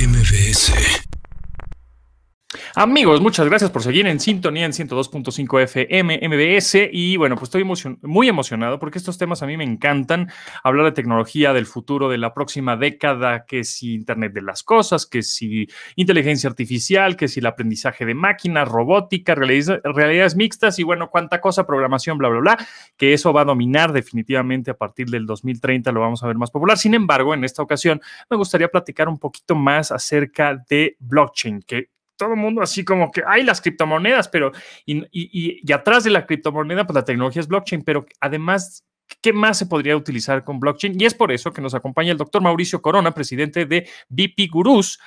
Mvs. Amigos, muchas gracias por seguir en sintonía en 102.5 FM MBS y bueno, pues estoy muy emocionado porque estos temas a mí me encantan, hablar de tecnología, del futuro, de la próxima década, que si Internet de las Cosas, que si inteligencia artificial, que si el aprendizaje de máquinas, robótica, realidades, mixtas y bueno, cuánta cosa, programación, bla, bla, bla, que eso va a dominar definitivamente a partir del 2030, lo vamos a ver más popular. Sin embargo, en esta ocasión me gustaría platicar un poquito más acerca de blockchain, que todo el mundo así como que hay las criptomonedas, pero y, atrás de la criptomoneda, pues la tecnología es blockchain, pero además, ¿qué más se podría utilizar con blockchain? Y es por eso que nos acompaña el doctor Mauricio Corona, presidente de BP Gurús,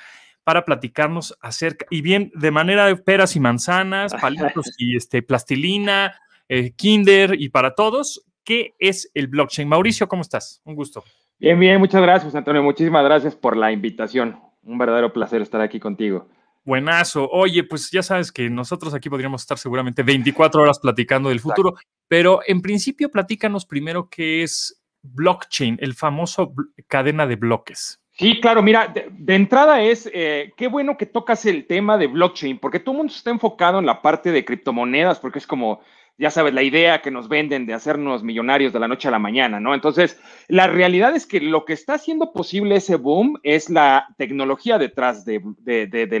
para platicarnos acerca, y bien, de manera de peras y manzanas, palitos y este, plastilina, eh, kinder y para todos, ¿qué es el blockchain? Mauricio, ¿cómo estás? Un gusto. Bien, bien, muchas gracias, Antonio. Muchísimas gracias por la invitación. Un verdadero placer estar aquí contigo. Buenazo. Oye, pues ya sabes que nosotros aquí podríamos estar seguramente 24 horas platicando del futuro, pero en principio platícanos primero qué es blockchain, el famoso cadena de bloques. Sí, claro, mira, de, entrada es, eh, qué bueno que tocas el tema de blockchain, porque todo el mundo está enfocado en la parte de criptomonedas, porque es como, ya sabes, la idea que nos venden de hacernos millonarios de la noche a la mañana, ¿no? Entonces, la realidad es que lo que está haciendo posible ese boom es la tecnología detrás de,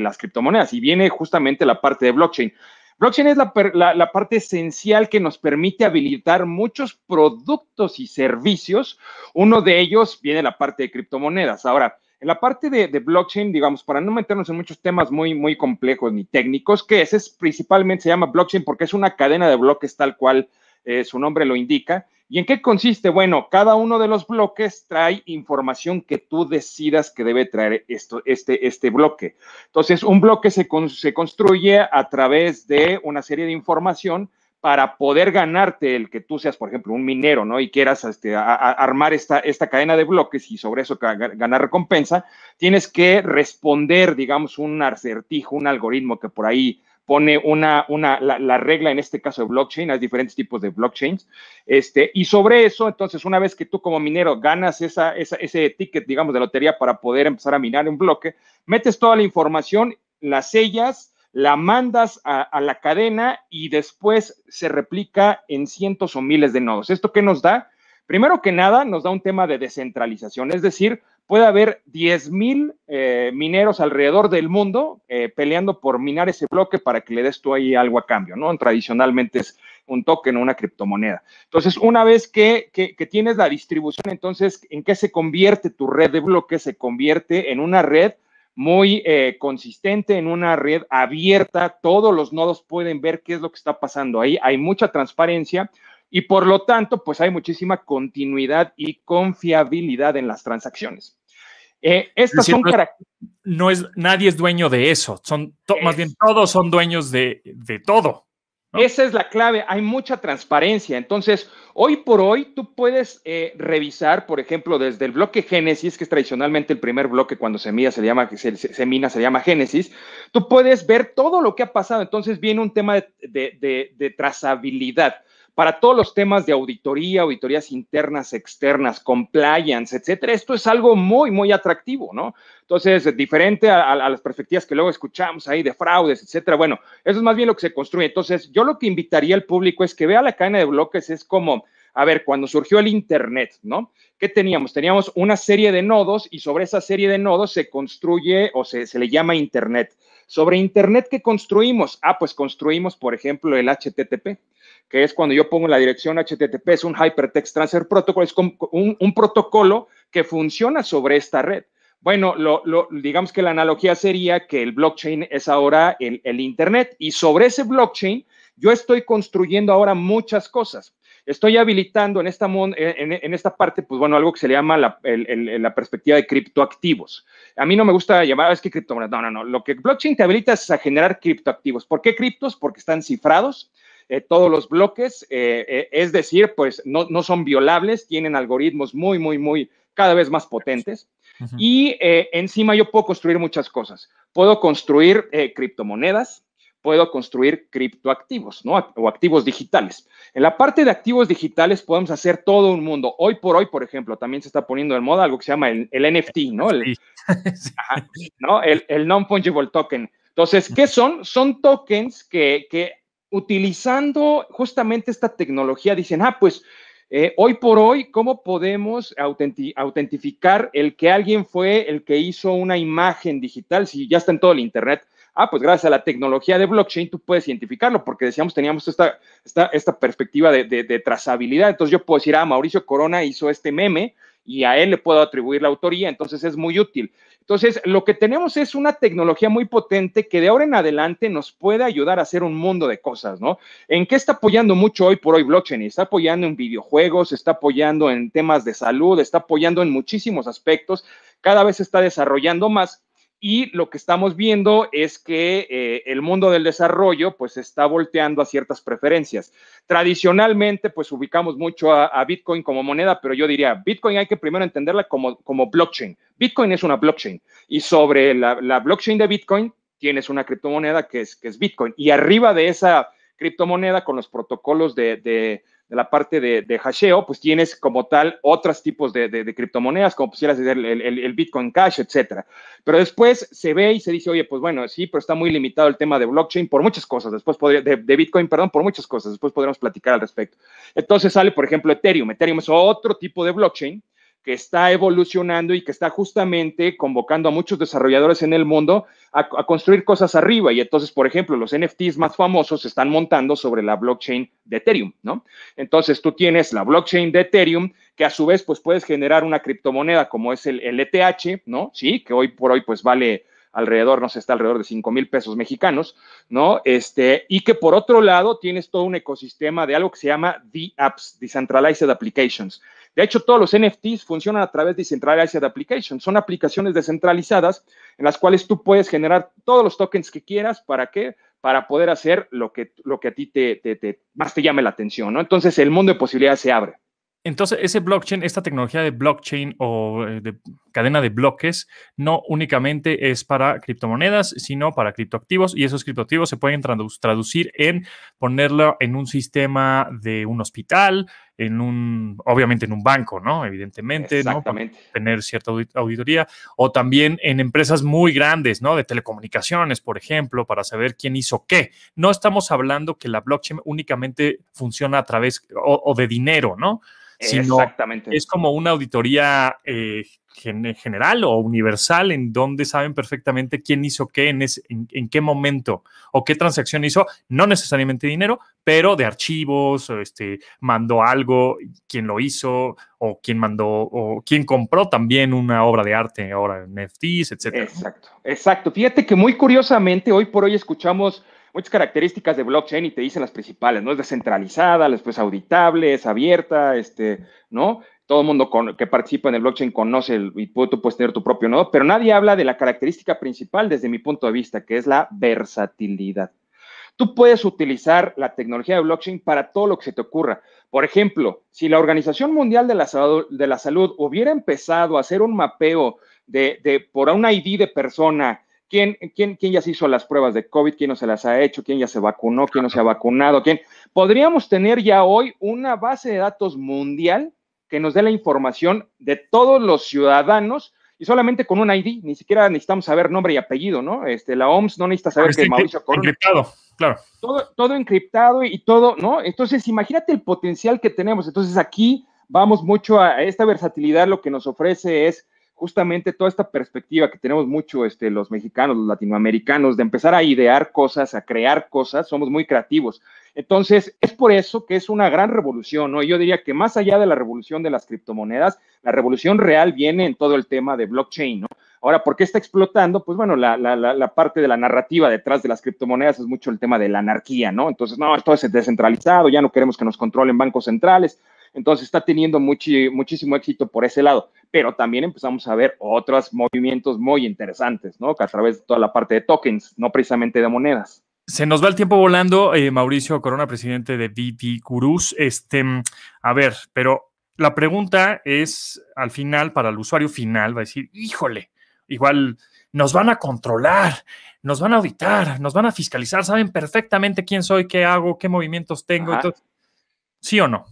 las criptomonedas y viene justamente la parte de blockchain. Blockchain es la, la, parte esencial que nos permite habilitar muchos productos y servicios. Uno de ellos viene la parte de criptomonedas. Ahora, en la parte de, blockchain, digamos, para no meternos en muchos temas muy, muy complejos ni técnicos, que ese es principalmente se llama blockchain porque es una cadena de bloques tal cual eh, su nombre lo indica. ¿Y en qué consiste? Bueno, cada uno de los bloques trae información que tú decidas que debe traer esto, este, este bloque. Entonces, un bloque se, se construye a través de una serie de información para poder ganarte el que tú seas, por ejemplo, un minero, ¿no? Y quieras este, armar esta, esta cadena de bloques y sobre eso ganar recompensa, tienes que responder, digamos, un acertijo, un algoritmo que por ahí pone una, la, regla en este caso de blockchain, hay diferentes tipos de blockchains, este, y sobre eso, entonces, una vez que tú como minero ganas esa, esa, ese ticket, digamos, de lotería para poder empezar a minar un bloque, metes toda la información, las sellas, la mandas a, la cadena y después se replica en cientos o miles de nodos. ¿Esto qué nos da? Primero que nada, nos da un tema de descentralización, es decir, puede haber 10.000 mil eh, mineros alrededor del mundo eh, peleando por minar ese bloque para que le des tú ahí algo a cambio, ¿no? Tradicionalmente es un token o una criptomoneda. Entonces, una vez que, que tienes la distribución, entonces, ¿en qué se convierte tu red de bloques? Se convierte en una red muy eh, consistente en una red abierta, todos los nodos pueden ver qué es lo que está pasando ahí, hay mucha transparencia y por lo tanto, pues hay muchísima continuidad y confiabilidad en las transacciones. Eh, estas son características. No es, nadie es dueño de eso, son más bien todos son dueños de, de todo. Esa es la clave, hay mucha transparencia. Entonces, hoy por hoy tú puedes eh, revisar, por ejemplo, desde el bloque Génesis, que es tradicionalmente el primer bloque cuando se, se, llama, mina, se llama Génesis, tú puedes ver todo lo que ha pasado. Entonces viene un tema de trazabilidad para todos los temas de auditoría, auditorías internas, externas, compliance, etcétera. Esto es algo muy, muy atractivo, ¿no? Entonces, diferente a, las perspectivas que luego escuchamos ahí de fraudes, etcétera. Bueno, eso es más bien lo que se construye. Entonces, yo lo que invitaría al público es que vea la cadena de bloques, es como a ver, cuando surgió el Internet, ¿no? ¿Qué teníamos? Teníamos una serie de nodos y sobre esa serie de nodos se construye o se, le llama Internet. Sobre Internet, ¿qué construimos? Ah, pues construimos, por ejemplo, el HTTP, que es cuando yo pongo la dirección HTTP, es un Hypertext Transfer Protocol, es un, un protocolo que funciona sobre esta red. Bueno, lo, digamos que la analogía sería que el blockchain es ahora el, el Internet y sobre ese blockchain yo estoy construyendo ahora muchas cosas. Estoy habilitando en esta, eh, en, esta parte, pues bueno, algo que se le llama la, perspectiva de criptoactivos. A mí no me gusta llamar, ah, es que criptomonedas, no, no, no. Lo que blockchain te habilita es a generar criptoactivos. ¿Por qué criptos? Porque están cifrados. Eh, todos los bloques, eh, es decir, pues no, no, son violables, tienen algoritmos muy, muy, muy cada vez más potentes. Y encima yo puedo construir muchas cosas. Puedo construir criptomonedas, puedo construir criptoactivos, ¿no? O activos digitales. En la parte de activos digitales podemos hacer todo un mundo. Hoy por hoy, por ejemplo, también se está poniendo en moda algo que se llama el, NFT, ¿no? El, el, non-fungible token. Entonces, ¿qué son? Son tokens que, utilizando justamente esta tecnología dicen, ah, pues eh, hoy por hoy, ¿cómo podemos autentificar el que alguien fue el que hizo una imagen digital? Si ya está en todo el Internet, Ah, pues gracias a la tecnología de blockchain tú puedes identificarlo, porque decíamos, teníamos esta, esta, esta perspectiva de, de trazabilidad. Entonces yo puedo decir, ah, Mauricio Corona hizo este meme y a él le puedo atribuir la autoría, entonces es muy útil. Entonces, lo que tenemos es una tecnología muy potente que de ahora en adelante nos puede ayudar a hacer un mundo de cosas, ¿no? ¿En qué está apoyando mucho hoy por hoy blockchain? Está apoyando en videojuegos, está apoyando en temas de salud, está apoyando en muchísimos aspectos, cada vez está desarrollando más y lo que estamos viendo es que eh, el mundo del desarrollo pues está volteando a ciertas preferencias. Tradicionalmente pues ubicamos mucho a, Bitcoin como moneda, pero yo diría, Bitcoin hay que primero entenderla como, como blockchain. Bitcoin es una blockchain y sobre la, blockchain de Bitcoin tienes una criptomoneda que es, es Bitcoin. Y arriba de esa criptomoneda con los protocolos de de la parte de, de, hasheo, pues tienes como tal otros tipos de, criptomonedas, como pusieras el, el, Bitcoin Cash, etcétera. Pero después se ve y se dice, oye, pues bueno, sí, pero está muy limitado el tema de blockchain por muchas cosas, después podría, de, Bitcoin, perdón, por muchas cosas, después podremos platicar al respecto. Entonces sale, por ejemplo, Ethereum. Ethereum es otro tipo de blockchain que está evolucionando y que está justamente convocando a muchos desarrolladores en el mundo a, construir cosas arriba. Y entonces, por ejemplo, los NFTs más famosos se están montando sobre la blockchain de Ethereum, ¿no? Entonces tú tienes la blockchain de Ethereum, que a su vez, pues puedes generar una criptomoneda como es el, ETH, e ¿no? Sí, que hoy por hoy, pues vale alrededor, no sé, está alrededor de 5 mil pesos mexicanos, ¿no? Este, y que por otro lado tienes todo un ecosistema de algo que se llama Apps, Decentralized Applications, de hecho, todos los NFTs funcionan a través de de Applications. Son aplicaciones descentralizadas en las cuales tú puedes generar todos los tokens que quieras. ¿Para qué? Para poder hacer lo que, lo que a ti te, más te llame la atención, Entonces, el mundo de posibilidades se abre. Entonces, ese blockchain, esta tecnología de blockchain o eh, de cadena de bloques no únicamente es para criptomonedas, sino para criptoactivos y esos criptoactivos se pueden traducir en ponerlo en un sistema de un hospital, en un, obviamente en un banco, ¿no? Evidentemente, ¿no? tener cierta auditoría, o también en empresas muy grandes, ¿no? De telecomunicaciones, por ejemplo, para saber quién hizo qué. No estamos hablando que la blockchain únicamente funciona a través o, de dinero, ¿no? Sino Exactamente. Es como una auditoría eh, general o universal en donde saben perfectamente quién hizo qué, en, en, qué momento o qué transacción hizo, no necesariamente dinero, pero de archivos, este, mandó algo, quién lo hizo o quién mandó o quién compró también una obra de arte ahora en NFTs, etcétera. Exacto, exacto. Fíjate que muy curiosamente hoy por hoy escuchamos muchas características de blockchain y te dicen las principales, ¿no? Es descentralizada, después auditable, es abierta, este, ¿no? todo el mundo que participa en el blockchain conoce y tú puedes tener tu propio nodo, pero nadie habla de la característica principal desde mi punto de vista, que es la versatilidad. Tú puedes utilizar la tecnología de blockchain para todo lo que se te ocurra. Por ejemplo, si la Organización Mundial de la Salud, hubiera empezado a hacer un mapeo de, por un ID de persona, ¿quién, quién, quién ya se hizo las pruebas de COVID, quién no se las ha hecho, quién ya se vacunó, quién no se ha vacunado, quién, podríamos tener ya hoy una base de datos mundial que nos dé la información de todos los ciudadanos y solamente con un ID, ni siquiera necesitamos saber nombre y apellido, ¿no? Este, la OMS no necesita saber que Mauricio Corona. Encriptado, claro. Todo, todo encriptado y todo, ¿no? Entonces, imagínate el potencial que tenemos. Entonces, aquí vamos mucho a esta versatilidad, lo que nos ofrece es justamente toda esta perspectiva que tenemos mucho este, los mexicanos, los latinoamericanos, de empezar a idear cosas, a crear cosas, somos muy creativos. Entonces, es por eso que es una gran revolución, ¿no? Yo diría que más allá de la revolución de las criptomonedas, la revolución real viene en todo el tema de blockchain, ¿no? Ahora, ¿por qué está explotando? Pues bueno, la, la, parte de la narrativa detrás de las criptomonedas es mucho el tema de la anarquía, ¿no? Entonces, no, esto es descentralizado, ya no queremos que nos controlen bancos centrales. Entonces está teniendo muchísimo éxito por ese lado, pero también empezamos a ver otros movimientos muy interesantes, ¿no? Que a través de toda la parte de tokens, no precisamente de monedas. Se nos va el tiempo volando, eh, Mauricio Corona, presidente de BT Curuz, Este, a ver, pero la pregunta es al final, para el usuario final, va a decir, híjole, igual nos van a controlar, nos van a auditar, nos van a fiscalizar, saben perfectamente quién soy, qué hago, qué movimientos tengo. ¿Sí o no?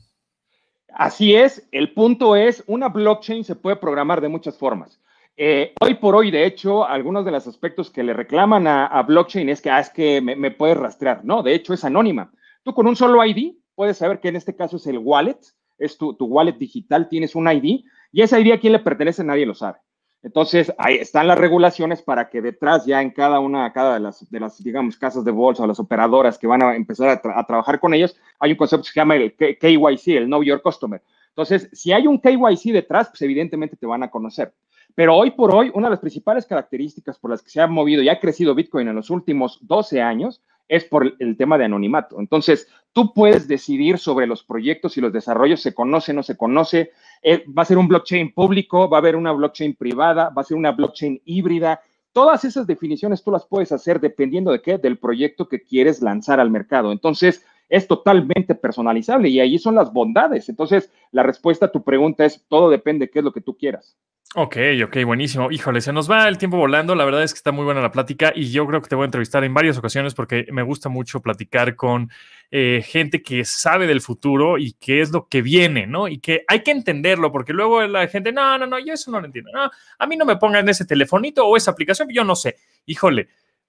Así es, el punto es, una blockchain se puede programar de muchas formas. Eh, hoy por hoy, de hecho, algunos de los aspectos que le reclaman a, blockchain es que, ah, es que me, puedes rastrear. No, de hecho es anónima. Tú con un solo ID puedes saber que en este caso es el wallet, es tu, tu wallet digital, tienes un ID y ese ID a quién le pertenece nadie lo sabe. Entonces, ahí están las regulaciones para que detrás ya en cada una, cada de las, de las digamos, casas de bolsa o las operadoras que van a empezar a, trabajar con ellos, hay un concepto que se llama el KYC, el Know Your Customer. Entonces, si hay un KYC detrás, pues evidentemente te van a conocer. Pero hoy por hoy, una de las principales características por las que se ha movido y ha crecido Bitcoin en los últimos 12 años es por el tema de anonimato. Entonces, tú puedes decidir sobre los proyectos, y los desarrollos se conoce o no se conoce, eh, va a ser un blockchain público, va a haber una blockchain privada, va a ser una blockchain híbrida. Todas esas definiciones tú las puedes hacer dependiendo de qué, del proyecto que quieres lanzar al mercado. Entonces, es totalmente personalizable y ahí son las bondades. Entonces, la respuesta a tu pregunta es, todo depende de qué es lo que tú quieras. Ok, ok, buenísimo. Híjole, se nos va el tiempo volando. La verdad es que está muy buena la plática y yo creo que te voy a entrevistar en varias ocasiones porque me gusta mucho platicar con eh, gente que sabe del futuro y qué es lo que viene, ¿no? Y que hay que entenderlo porque luego la gente, no, no, no, yo eso no lo entiendo. No, a mí no me pongan ese telefonito o esa aplicación, yo no sé. Híjole,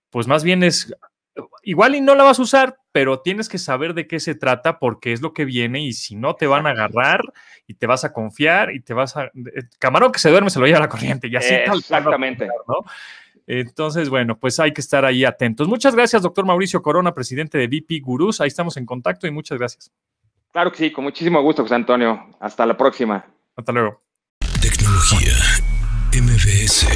pues más bien es igual y no la vas a usar, pero tienes que saber de qué se trata porque es lo que viene y si no te van a agarrar y te vas a confiar y te vas a... Eh, camarón que se duerme se lo lleva a la corriente y así. Exactamente. ¿no? Entonces, bueno, pues hay que estar ahí atentos. Muchas gracias, doctor Mauricio Corona, presidente de VP Gurús. Ahí estamos en contacto y muchas gracias. Claro que sí, con muchísimo gusto, José Antonio. Hasta la próxima. Hasta luego. Tecnología MBS.